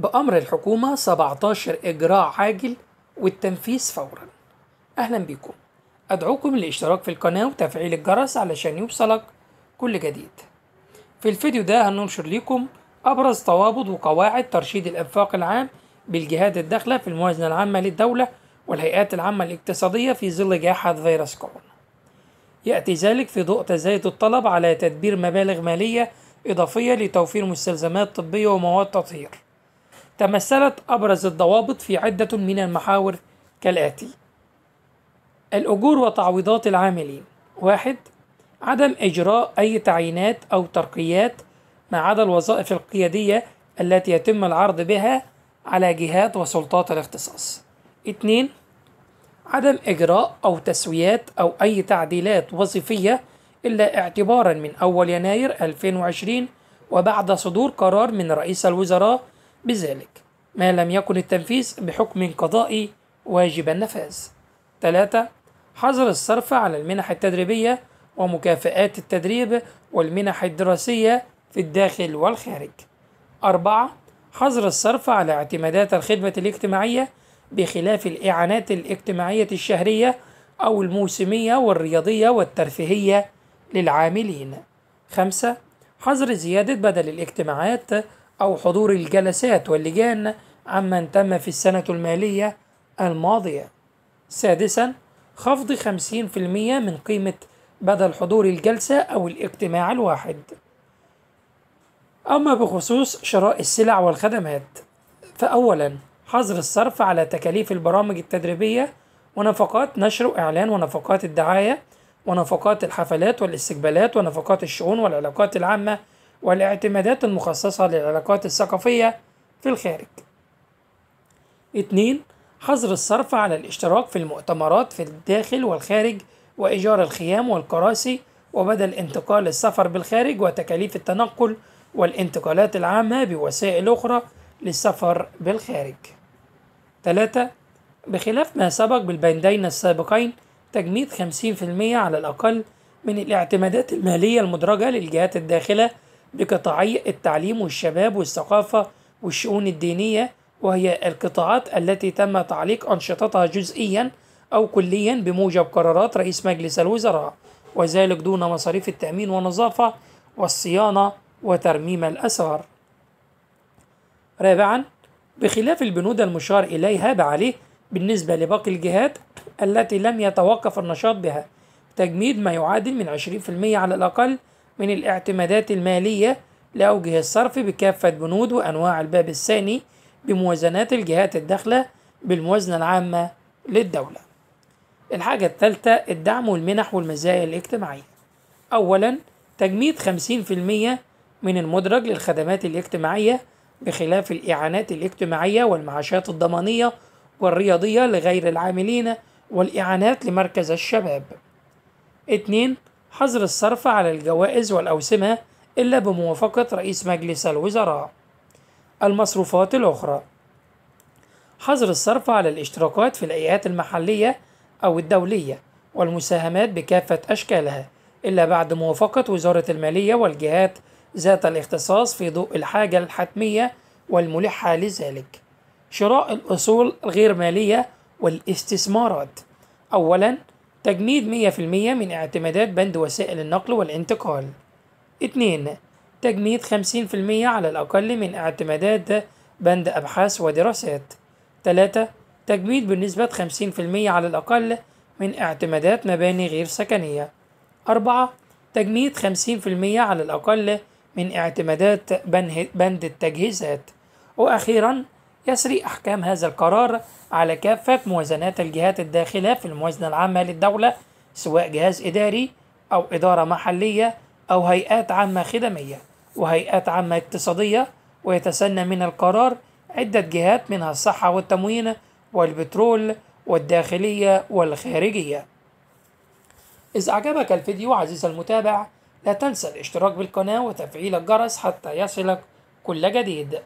بأمر الحكومة 17 إجراء عاجل والتنفيذ فورا أهلا بكم أدعوكم للاشتراك في القناة وتفعيل الجرس علشان يوصلك كل جديد في الفيديو ده هننشر لكم أبرز توابط وقواعد ترشيد الإنفاق العام بالجهات الداخلة في الموازنة العامة للدولة والهيئات العامة الاقتصادية في ظل جائحة فيروس كورونا يأتي ذلك في ضوء تزايد الطلب على تدبير مبالغ مالية إضافية لتوفير مستلزمات طبية ومواد تطهير تمثلت أبرز الضوابط في عدة من المحاور كالآتي: الأجور وتعويضات العاملين، واحد عدم إجراء أي تعيينات أو ترقيات ما عدا الوظائف القيادية التي يتم العرض بها على جهات وسلطات الاختصاص. اتنين عدم إجراء أو تسويات أو أي تعديلات وظيفية إلا اعتبارا من أول يناير 2020 وبعد صدور قرار من رئيس الوزراء بذلك ما لم يكن التنفيذ بحكم قضائي واجب النفاذ 3 حظر الصرف على المنح التدريبية ومكافآت التدريب والمنح الدراسية في الداخل والخارج 4 حظر الصرف على اعتمادات الخدمة الاجتماعية بخلاف الإعانات الاجتماعية الشهرية أو الموسمية والرياضية والترفيهية للعاملين 5 حظر زيادة بدل الاجتماعات أو حضور الجلسات واللجان عمن تم في السنة المالية الماضية سادسا خفض 50% من قيمة بدل حضور الجلسة أو الاجتماع الواحد أما بخصوص شراء السلع والخدمات فأولا حظر الصرف على تكاليف البرامج التدريبية ونفقات نشر وإعلان ونفقات الدعاية ونفقات الحفلات والاستقبالات ونفقات الشؤون والعلاقات العامة والاعتمادات المخصصة للعلاقات الثقافية في الخارج 2. حظر الصرف على الاشتراك في المؤتمرات في الداخل والخارج وإيجار الخيام والكراسي وبدل انتقال السفر بالخارج وتكاليف التنقل والانتقالات العامة بوسائل أخرى للسفر بالخارج 3. بخلاف ما سبق بالبندين السابقين تجميد 50% على الأقل من الاعتمادات المالية المدرجة للجهات الداخلة بقطاعي التعليم والشباب والثقافة والشؤون الدينية وهي القطاعات التي تم تعليق أنشطتها جزئيا أو كليا بموجب قرارات رئيس مجلس الوزراء وذلك دون مصاريف التأمين والنظافة والصيانة وترميم الأسعار رابعا بخلاف البنود المشار إليها بعليه بالنسبة لباقي الجهات التي لم يتوقف النشاط بها تجميد ما يعادل من 20% على الأقل من الاعتمادات المالية لأوجه الصرف بكافة بنود وأنواع الباب الثاني بموازنات الجهات الداخلة بالموازنة العامة للدولة الحاجة الثالثة الدعم والمنح والمزايا الاجتماعية أولا تجميد 50% من المدرج للخدمات الاجتماعية بخلاف الإعانات الاجتماعية والمعاشات الضمانية والرياضية لغير العاملين والإعانات لمركز الشباب 2. حظر الصرف على الجوائز والأوسمة إلا بموافقة رئيس مجلس الوزراء المصروفات الأخرى حظر الصرف على الاشتراكات في الهيئات المحلية أو الدولية والمساهمات بكافة أشكالها إلا بعد موافقة وزارة المالية والجهات ذات الاختصاص في ضوء الحاجة الحتمية والملحة لذلك شراء الأصول الغير مالية والاستثمارات أولا تجنيد 100% من اعتمادات بند وسائل النقل والانتقال 2 تجميد 50% على الأقل من اعتمادات بند أبحاث ودراسات 3. تجميد بنسبة 50% على الأقل من اعتمادات مباني غير سكنية 4. تجميد 50% على الأقل من اعتمادات بند التجهيزات وأخيرا يسري أحكام هذا القرار على كافة موازنات الجهات الداخلة في الموازنة العامة للدولة سواء جهاز إداري أو إدارة محلية أو هيئات عامة خدمية وهيئات عامة اقتصادية ويتسنى من القرار عدة جهات منها الصحة والتموين والبترول والداخلية والخارجية إذا أعجبك الفيديو عزيزي المتابع لا تنسى الاشتراك بالقناة وتفعيل الجرس حتى يصلك كل جديد